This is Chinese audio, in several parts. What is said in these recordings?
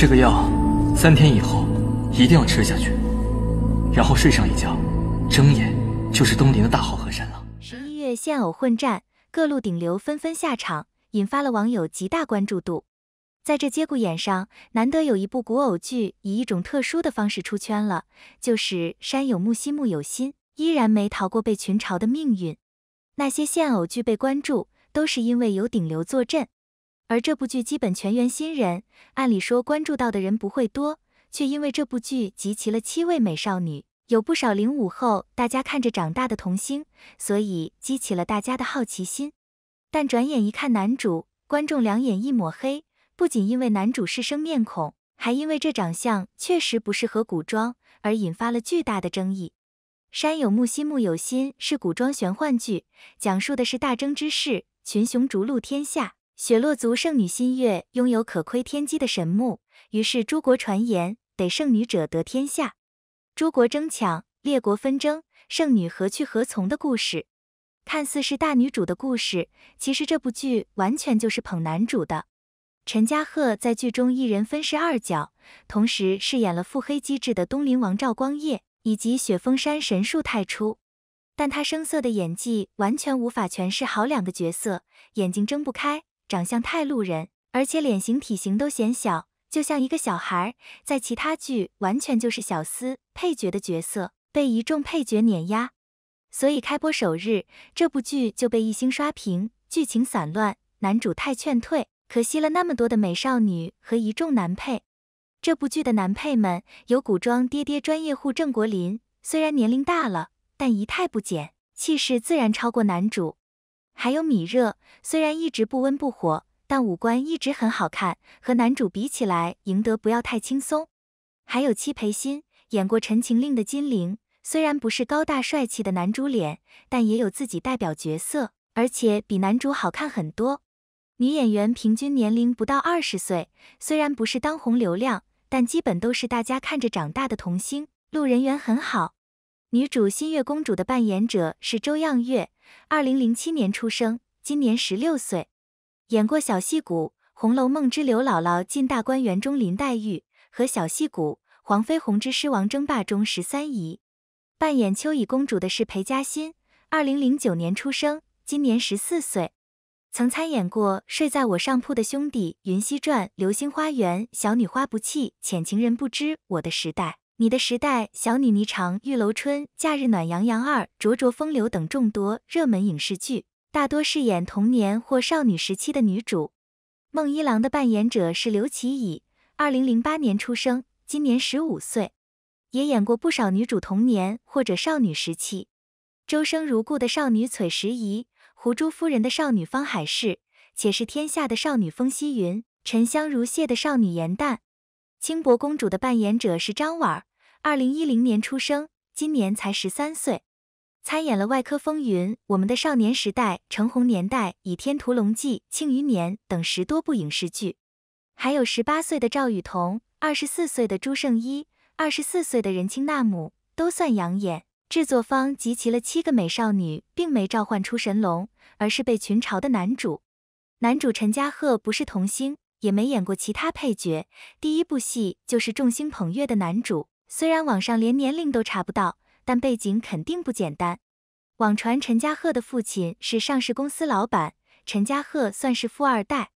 这个药，三天以后一定要吃下去，然后睡上一觉，睁眼就是东林的大好河山了。十月现偶混战，各路顶流纷纷下场，引发了网友极大关注度。在这节骨眼上，难得有一部古偶剧以一种特殊的方式出圈了，就是《山有木兮木有心》，依然没逃过被群嘲的命运。那些现偶剧被关注，都是因为有顶流坐镇。而这部剧基本全员新人，按理说关注到的人不会多，却因为这部剧集齐了七位美少女，有不少零五后，大家看着长大的童星，所以激起了大家的好奇心。但转眼一看男主，观众两眼一抹黑，不仅因为男主是生面孔，还因为这长相确实不适合古装，而引发了巨大的争议。山有木兮木有心是古装玄幻剧，讲述的是大争之世，群雄逐鹿天下。雪落族圣女心月拥有可窥天机的神木，于是诸国传言得圣女者得天下，诸国争抢，列国纷争，圣女何去何从的故事，看似是大女主的故事，其实这部剧完全就是捧男主的。陈嘉赫在剧中一人分饰二角，同时饰演了腹黑机智的东林王赵光业以及雪峰山神树太初，但他生涩的演技完全无法诠释好两个角色，眼睛睁不开。长相太路人，而且脸型、体型都显小，就像一个小孩。在其他剧完全就是小厮配角的角色，被一众配角碾压。所以开播首日，这部剧就被一星刷屏，剧情散乱，男主太劝退，可惜了那么多的美少女和一众男配。这部剧的男配们有古装爹爹专业户郑国霖，虽然年龄大了，但仪态不减，气势自然超过男主。还有米热，虽然一直不温不火，但五官一直很好看，和男主比起来赢得不要太轻松。还有戚培欣，演过《陈情令》的金凌，虽然不是高大帅气的男主脸，但也有自己代表角色，而且比男主好看很多。女演员平均年龄不到二十岁，虽然不是当红流量，但基本都是大家看着长大的童星，路人缘很好。女主新月公主的扮演者是周漾月。二零零七年出生，今年十六岁，演过小戏骨《红楼梦》之刘姥姥进大观园中林黛玉和小戏骨《黄飞鸿之狮王争霸》中十三姨。扮演秋乙公主的是裴佳欣，二零零九年出生，今年十四岁，曾参演过《睡在我上铺的兄弟》《云汐传》《流星花园》《小女花不弃》《浅情人不知》《我的时代》。你的时代、小女霓裳、玉楼春、假日暖洋洋二、灼灼风流等众多热门影视剧，大多饰演童年或少女时期的女主。孟一郎的扮演者是刘琪怡，二零零八年出生，今年十五岁，也演过不少女主童年或者少女时期。周生如故的少女崔时宜、胡珠夫人的少女方海氏，且是天下的少女风夕云、沉香如屑的少女颜淡、轻薄公主的扮演者是张婉儿。二零一零年出生，今年才十三岁，参演了《外科风云》《我们的少年时代》《橙红年代》《倚天屠龙记》《庆余年》等十多部影视剧，还有十八岁的赵雨桐、二十四岁的朱圣祎、二十四岁的任青纳姆，都算养眼。制作方集齐了七个美少女，并没召唤出神龙，而是被群嘲的男主。男主陈嘉赫不是童星，也没演过其他配角，第一部戏就是众星捧月的男主。虽然网上连年龄都查不到，但背景肯定不简单。网传陈嘉赫的父亲是上市公司老板，陈嘉赫算是富二代。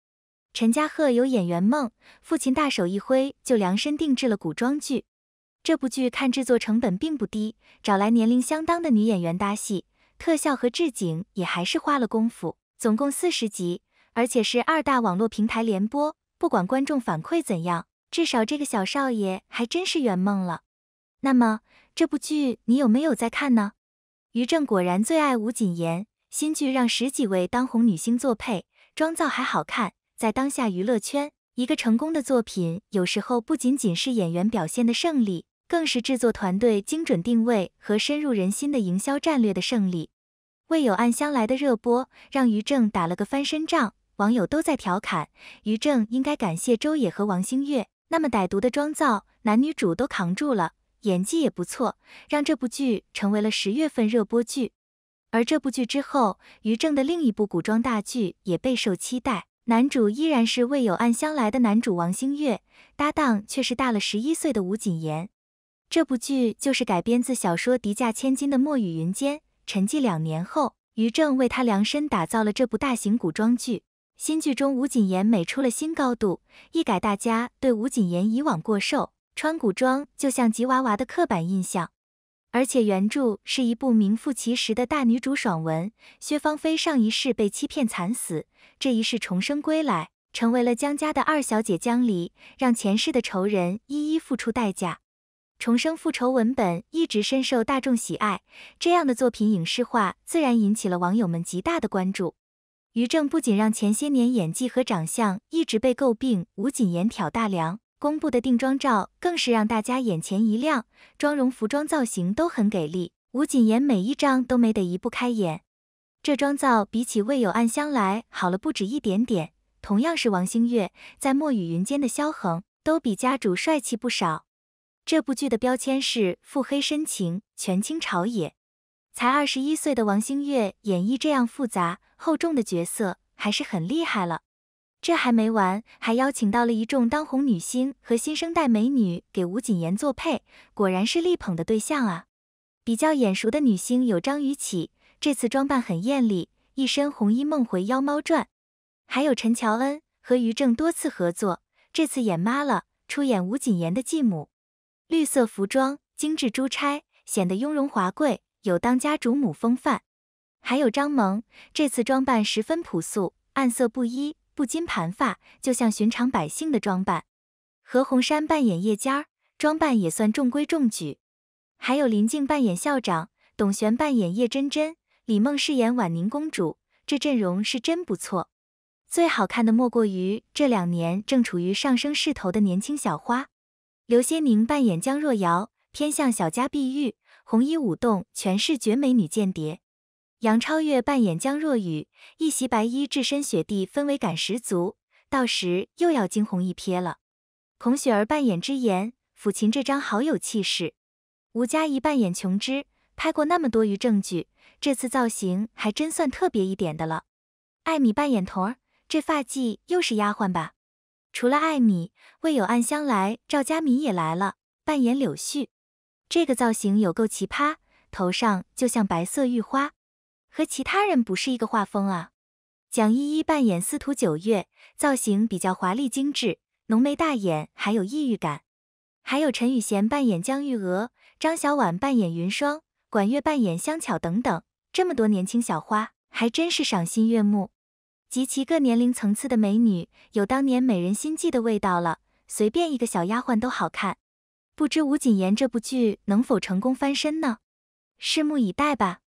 陈嘉赫有演员梦，父亲大手一挥就量身定制了古装剧。这部剧看制作成本并不低，找来年龄相当的女演员搭戏，特效和置景也还是花了功夫。总共四十集，而且是二大网络平台联播，不管观众反馈怎样。至少这个小少爷还真是圆梦了。那么这部剧你有没有在看呢？于正果然最爱吴谨言，新剧让十几位当红女星作配，妆造还好看。在当下娱乐圈，一个成功的作品，有时候不仅仅是演员表现的胜利，更是制作团队精准定位和深入人心的营销战略的胜利。《未有暗香来》的热播让于正打了个翻身仗，网友都在调侃于正应该感谢周也和王星越。那么歹毒的妆造，男女主都扛住了，演技也不错，让这部剧成为了十月份热播剧。而这部剧之后，于正的另一部古装大剧也备受期待，男主依然是《未有暗香来》的男主王星越，搭档却是大了十一岁的吴谨言。这部剧就是改编自小说《敌价千金》的《墨雨云间》，沉寂两年后，于正为他量身打造了这部大型古装剧。新剧中，吴谨言美出了新高度，一改大家对吴谨言以往过瘦、穿古装就像吉娃娃的刻板印象。而且原著是一部名副其实的大女主爽文，薛芳菲上一世被欺骗惨死，这一世重生归来，成为了江家的二小姐江离，让前世的仇人一一付出代价。重生复仇文本一直深受大众喜爱，这样的作品影视化自然引起了网友们极大的关注。于正不仅让前些年演技和长相一直被诟病，吴谨言挑大梁公布的定妆照更是让大家眼前一亮，妆容、服装、造型都很给力，吴谨言每一张都没得移不开眼。这妆造比起《未有暗香》来好了不止一点点。同样是王星越，在《墨雨云间》的萧衡都比家主帅气不少。这部剧的标签是腹黑深情、权倾朝野。才二十一岁的王星越演绎这样复杂厚重的角色还是很厉害了。这还没完，还邀请到了一众当红女星和新生代美女给吴谨言作配，果然是力捧的对象啊。比较眼熟的女星有张雨绮，这次装扮很艳丽，一身红衣梦回《妖猫传》；还有陈乔恩和于正多次合作，这次演妈了，出演吴谨言的继母，绿色服装精致珠钗，显得雍容华贵。有当家主母风范，还有张萌这次装扮十分朴素，暗色不一，不金盘发，就像寻常百姓的装扮。何鸿山扮演叶尖儿，装扮也算中规中矩。还有林静扮演校长，董璇扮演叶真真，李梦饰演婉宁公主，这阵容是真不错。最好看的莫过于这两年正处于上升势头的年轻小花，刘些宁扮演江若瑶，偏向小家碧玉。红衣舞动，全是绝美女间谍。杨超越扮演江若雨，一袭白衣置身雪地，氛围感十足。到时又要惊鸿一瞥了。孔雪儿扮演之言抚琴，这张好有气势。吴佳怡扮演琼枝，拍过那么多余证据，这次造型还真算特别一点的了。艾米扮演童儿，这发髻又是丫鬟吧？除了艾米，未有暗香来，赵佳敏也来了，扮演柳絮。这个造型有够奇葩，头上就像白色玉花，和其他人不是一个画风啊。蒋依依扮演司徒九月，造型比较华丽精致，浓眉大眼，还有异域感。还有陈宇贤扮演江玉娥，张小婉扮演云霜，管乐扮演香巧等等，这么多年轻小花还真是赏心悦目，集齐各年龄层次的美女，有当年美人心计的味道了，随便一个小丫鬟都好看。不知吴谨言这部剧能否成功翻身呢？拭目以待吧。